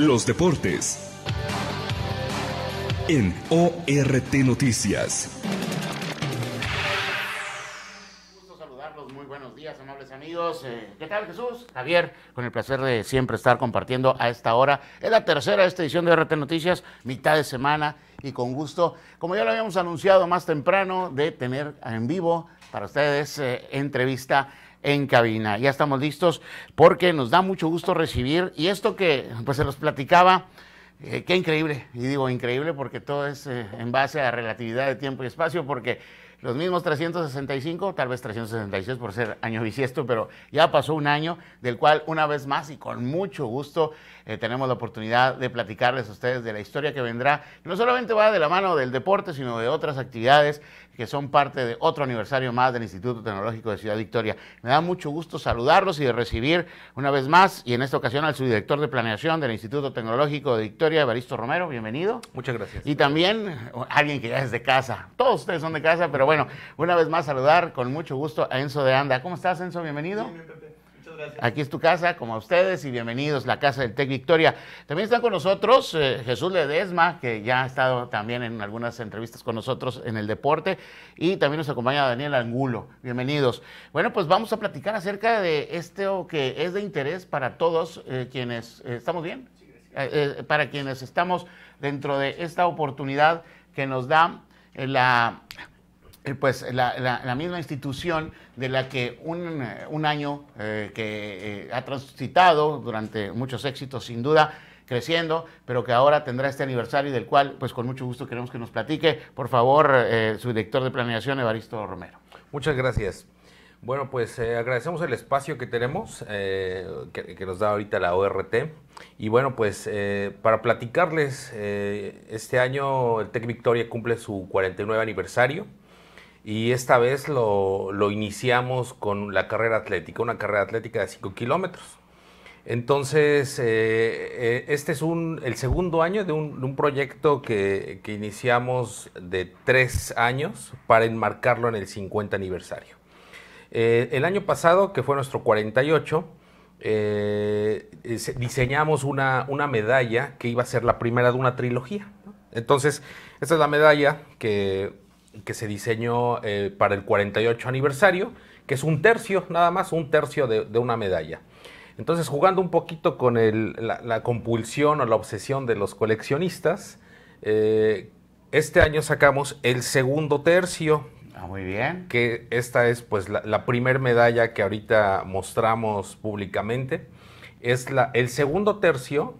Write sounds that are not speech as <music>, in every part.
Los deportes. En ORT Noticias. muy buenos días, amables gusto saludarlos, amigos. Eh, ¿Qué tal, Jesús? Javier, con el placer de siempre estar compartiendo a esta hora. Es la tercera de esta edición de RT Noticias, mitad de semana y con gusto, como ya lo habíamos anunciado más temprano, de tener en vivo para ustedes eh, entrevista en cabina. Ya estamos listos porque nos da mucho gusto recibir y esto que pues se los platicaba, eh, qué increíble, y digo increíble porque todo es eh, en base a relatividad de tiempo y espacio porque los mismos 365, tal vez 366 por ser año bisiesto, pero ya pasó un año del cual una vez más y con mucho gusto eh, tenemos la oportunidad de platicarles a ustedes de la historia que vendrá, no solamente va de la mano del deporte, sino de otras actividades que son parte de otro aniversario más del Instituto Tecnológico de Ciudad Victoria. Me da mucho gusto saludarlos y de recibir una vez más, y en esta ocasión al subdirector de planeación del Instituto Tecnológico de Victoria, Evaristo Romero, bienvenido. Muchas gracias. Y también alguien que ya es de casa, todos ustedes son de casa, pero bueno, una vez más saludar con mucho gusto a Enzo de Anda. ¿Cómo estás, Enzo? Bienvenido. Bien, Muchas gracias. Aquí es tu casa, como a ustedes, y bienvenidos, la casa del Tec Victoria. También están con nosotros eh, Jesús Ledesma, que ya ha estado también en algunas entrevistas con nosotros en el deporte, y también nos acompaña Daniel Angulo. Bienvenidos. Bueno, pues vamos a platicar acerca de esto que es de interés para todos eh, quienes eh, estamos bien, para quienes estamos dentro de esta oportunidad que nos da la eh, pues la, misma institución de la que un, eh, año eh, que ha transitado durante muchos éxitos, sin duda, creciendo, pero que ahora tendrá este aniversario del cual, pues con mucho gusto queremos que nos platique, por favor, su director de planeación, Evaristo Romero. Muchas gracias. Bueno, pues agradecemos el espacio que tenemos, que, que, nos da ahorita la ORT. Y bueno, pues para platicarles, este año el Tec Victoria cumple su 49 aniversario y esta vez lo, iniciamos con la carrera atlética, una carrera atlética de 5 kilómetros. Entonces, eh, eh, este es el segundo año de un, proyecto que, iniciamos de tres años para enmarcarlo en el 50 aniversario. Eh, el año pasado, que fue nuestro 48, diseñamos una, una medalla que iba a ser la primera de una trilogía. Entonces, esta es la medalla que que se diseñó eh, para el 48 aniversario, que es un tercio, nada más, un tercio de, una medalla. Entonces, jugando un poquito con la, compulsión o la obsesión de los coleccionistas, eh, este año sacamos el segundo tercio. Ah, muy bien. Que esta es pues la, la primera medalla que ahorita mostramos públicamente. Es la, el segundo tercio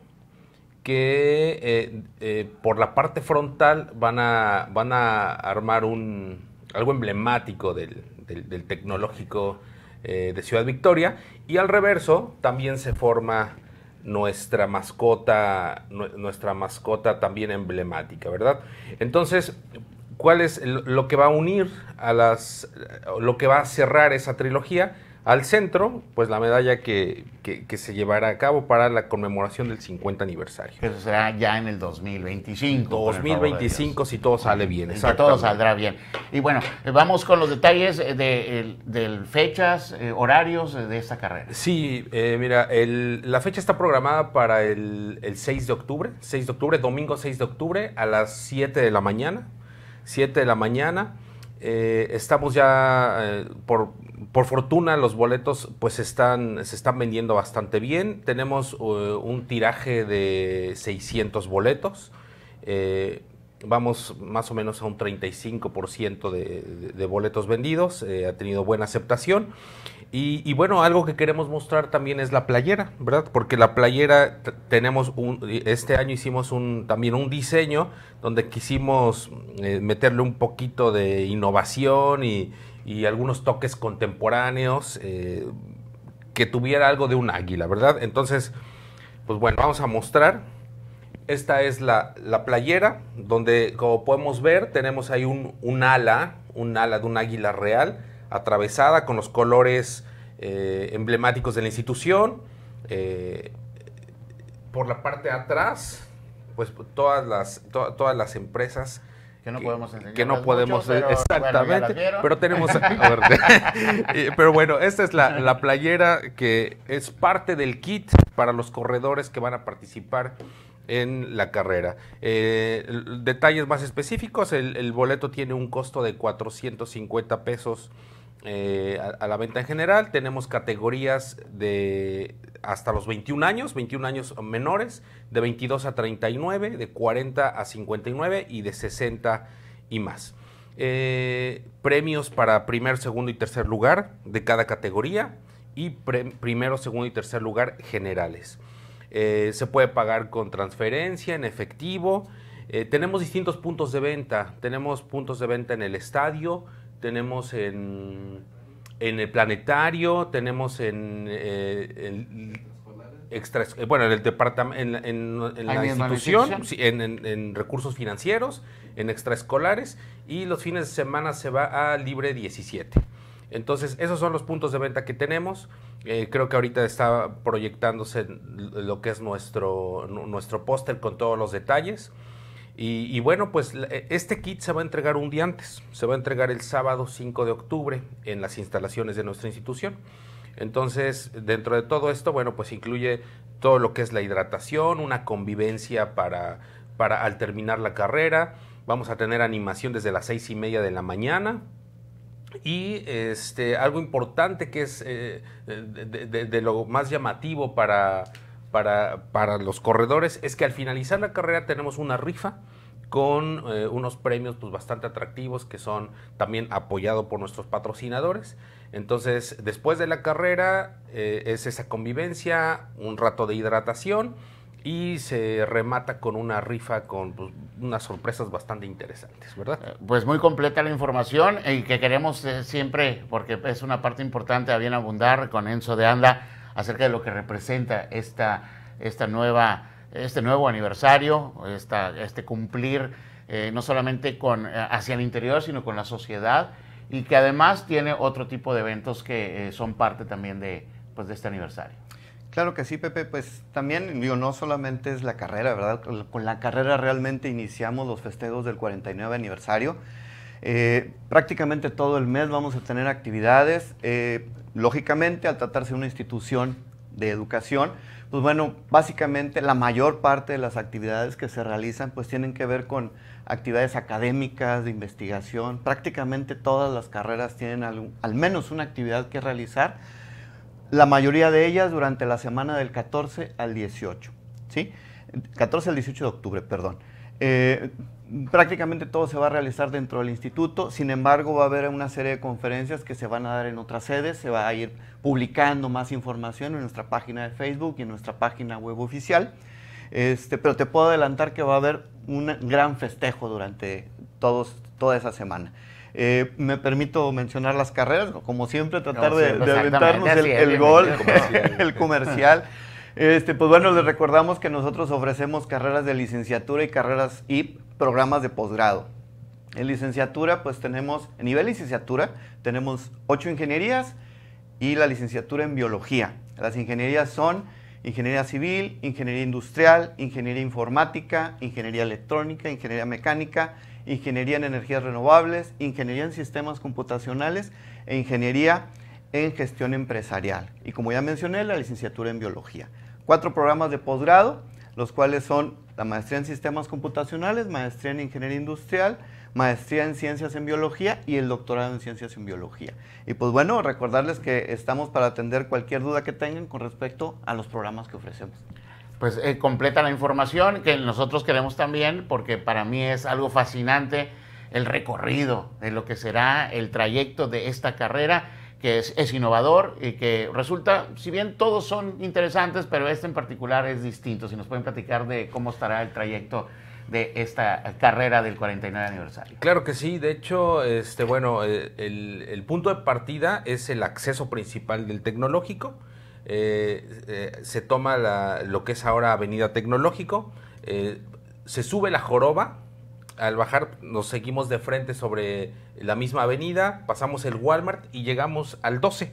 que eh, eh, por la parte frontal van a, van a armar algo emblemático del, tecnológico eh, de Ciudad Victoria y al reverso también se forma nuestra mascota, nuestra mascota también emblemática, ¿verdad? Entonces, ¿cuál es lo que va a unir a las, lo que va a cerrar esa trilogía? al centro, pues la medalla que, se llevará a cabo para la conmemoración del 50 aniversario. Eso será ya en el 2025. 2025, si todo sale bien. Si todo saldrá bien. Y bueno, eh, vamos con los detalles eh, de, fechas, eh, horarios de esta carrera. Sí, mira, la fecha está programada para el, el 6 de octubre, 6 de octubre, domingo 6 de octubre, a las 7 de la mañana. 7 de la mañana. estamos ya por por fortuna los boletos pues están, se están vendiendo bastante bien. Tenemos eh, un tiraje de 600 boletos. Eh, vamos más o menos a un 35% de, boletos vendidos. Eh, ha tenido buena aceptación. Y, bueno, algo que queremos mostrar también es la playera, ¿verdad? Porque la playera tenemos un, este año hicimos un, también un diseño donde quisimos meterle un poquito de innovación y y algunos toques contemporáneos eh, que tuviera algo de un águila, ¿verdad? Entonces, pues bueno, vamos a mostrar. Esta es la, playera, donde como podemos ver tenemos ahí un, ala, un ala de un águila real, atravesada con los colores eh, emblemáticos de la institución. Eh, por la parte de atrás, pues todas las, todas las empresas que no podemos enseñar. Que no podemos, pero, eh, exactamente. pero tenemos. <laughs> Eh, pero bueno, esta es la, playera que es parte del kit para los corredores que van a participar en la carrera. Eh, detalles más específicos: el, el boleto tiene un costo de 450 pesos eh, a, la venta en general. Tenemos categorías de hasta los 21 años, 21 años menores, de 22 a 39, de 40 a 59 y de 60 y más. Eh, premios para primer, segundo y tercer lugar de cada categoría y primero, segundo y tercer lugar generales. Eh, se puede pagar con transferencia, en efectivo. tenemos distintos puntos de venta. Tenemos puntos de venta en el estadio, tenemos en, en el planetario, tenemos en, eh, eh, bueno, en el departamento, en, la ah, institución, en, recursos financieros, en extraescolares y los fines de semana se va a libre 17. Entonces, esos son los puntos de venta que tenemos. Eh, creo que ahorita está proyectándose lo que es nuestro, nuestro póster con todos los detalles. Y, bueno, pues e, este kit se va a entregar un día antes, se va a entregar el sábado 5 de octubre en las instalaciones de nuestra institución. Entonces, dentro de todo esto, bueno, pues incluye todo lo que es la hidratación, una convivencia para, para al terminar la carrera. Vamos a tener animación desde las seis y media de la mañana, y este, algo importante que es eh, eh, de, lo más llamativo para, para, para los corredores es que al finalizar la carrera tenemos una rifa con eh, unos premios pues, bastante atractivos que son también apoyados por nuestros patrocinadores. Entonces, después de la carrera eh, es esa convivencia, un rato de hidratación y se remata con una rifa con pues, unas sorpresas bastante interesantes, ¿verdad? Eh, pues muy completa la información y que queremos siempre, porque es una parte importante, a bien abundar con Enzo de Anda acerca de lo que representa esta, este nuevo aniversario, este cumplir eh, no solamente con, eh, hacia el interior, sino con la sociedad y que además tiene otro tipo de eventos que eh, son parte también pues, de, este aniversario. Claro que sí, Pepe, pues también, digo, no solamente es la carrera, ¿verdad? Con la carrera realmente iniciamos los festejos del 49 aniversario. Eh, prácticamente todo el mes vamos a tener actividades. Eh, lógicamente, al tratarse de una institución de educación, pues bueno, básicamente la mayor parte de las actividades que se realizan pues tienen que ver con actividades académicas, de investigación. Prácticamente todas las carreras tienen al, menos una actividad que realizar, la mayoría de ellas durante la semana del 14 al 18, ¿sí? 14 al 18 de octubre, perdón. Eh, prácticamente todo se va a realizar dentro del instituto, sin embargo va a haber una serie de conferencias que se van a dar en otras sedes, se va a ir publicando más información en nuestra página de Facebook y en nuestra página web oficial, este, pero te puedo adelantar que va a haber un gran festejo durante todos, toda esa semana. Eh, me permito mencionar las carreras, como siempre, tratar de, aventarnos el, gol, el comercial. Este, pues bueno, les recordamos que nosotros ofrecemos carreras de licenciatura y carreras IP programas de posgrado. En licenciatura, pues tenemos, en nivel licenciatura, tenemos ocho ingenierías y la licenciatura en biología. Las ingenierías son ingeniería civil, ingeniería industrial, ingeniería informática, ingeniería electrónica, ingeniería mecánica, ingeniería en energías renovables, ingeniería en sistemas computacionales e ingeniería en gestión empresarial. Y como ya mencioné, la licenciatura en biología. Cuatro programas de posgrado los cuales son la maestría en sistemas computacionales, maestría en ingeniería industrial, maestría en ciencias en biología y el doctorado en ciencias en biología. Y pues bueno, recordarles que estamos para atender cualquier duda que tengan con respecto a los programas que ofrecemos. Pues eh, completa la información que nosotros queremos también, porque para mí es algo fascinante el recorrido de lo que será el trayecto de esta carrera que es, innovador y que resulta, si bien todos son interesantes, pero este en particular es distinto. Si nos pueden platicar de cómo estará el trayecto de esta carrera del 49 aniversario. Claro que sí, de hecho, este, bueno, eh, el, punto de partida es el acceso principal del tecnológico. Eh, eh, se toma lo que es ahora Avenida Tecnológico, se sube la joroba, al bajar nos seguimos de frente sobre la misma avenida, pasamos el Walmart y llegamos al 12.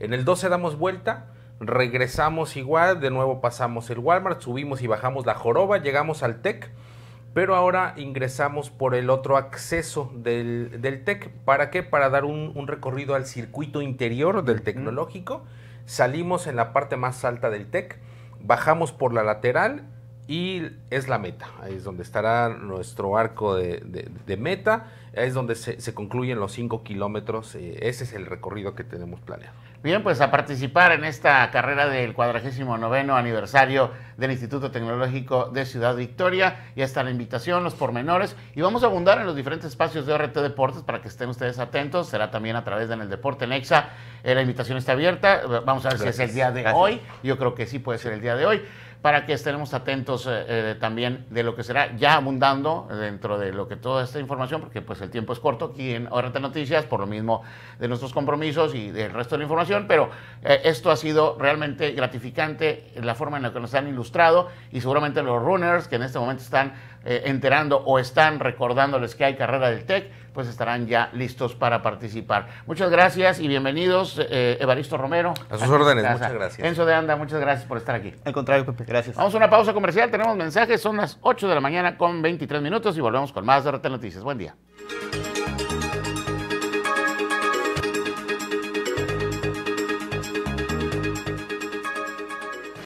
En el 12 damos vuelta, regresamos igual, de nuevo pasamos el Walmart, subimos y bajamos la joroba, llegamos al TEC, pero ahora ingresamos por el otro acceso del, TEC. ¿Para qué? Para dar un, un recorrido al circuito interior del tecnológico. Salimos en la parte más alta del TEC, bajamos por la lateral y es la meta. Ahí es donde estará nuestro arco de, meta. es donde se, concluyen los 5 kilómetros. Eh, ese es el recorrido que tenemos planeado. Bien, pues a participar en esta carrera del 49 aniversario del Instituto Tecnológico de Ciudad Victoria. ya está la invitación, los pormenores. Y vamos a abundar en los diferentes espacios de RT Deportes para que estén ustedes atentos. Será también a través de en el Deporte Nexa. Eh, la invitación está abierta. Vamos a ver si es el día de hoy. Yo creo que sí puede ser el día de hoy para que estemos atentos eh, eh, también de lo que será ya abundando dentro de lo que toda esta información, porque pues el tiempo es corto aquí en ORT Noticias, por lo mismo de nuestros compromisos y del resto de la información, pero eh, esto ha sido realmente gratificante, la forma en la que nos han ilustrado y seguramente los runners que en este momento están enterando o están recordándoles que hay carrera del TEC, pues estarán ya listos para participar. Muchas gracias y bienvenidos, eh, Evaristo Romero. A sus órdenes, muchas gracias. Enzo de Anda, muchas gracias por estar aquí. Al contrario, Pepe, gracias. Vamos a una pausa comercial, tenemos mensajes, son las 8 de la mañana con 23 minutos y volvemos con más de Noticias. Buen día.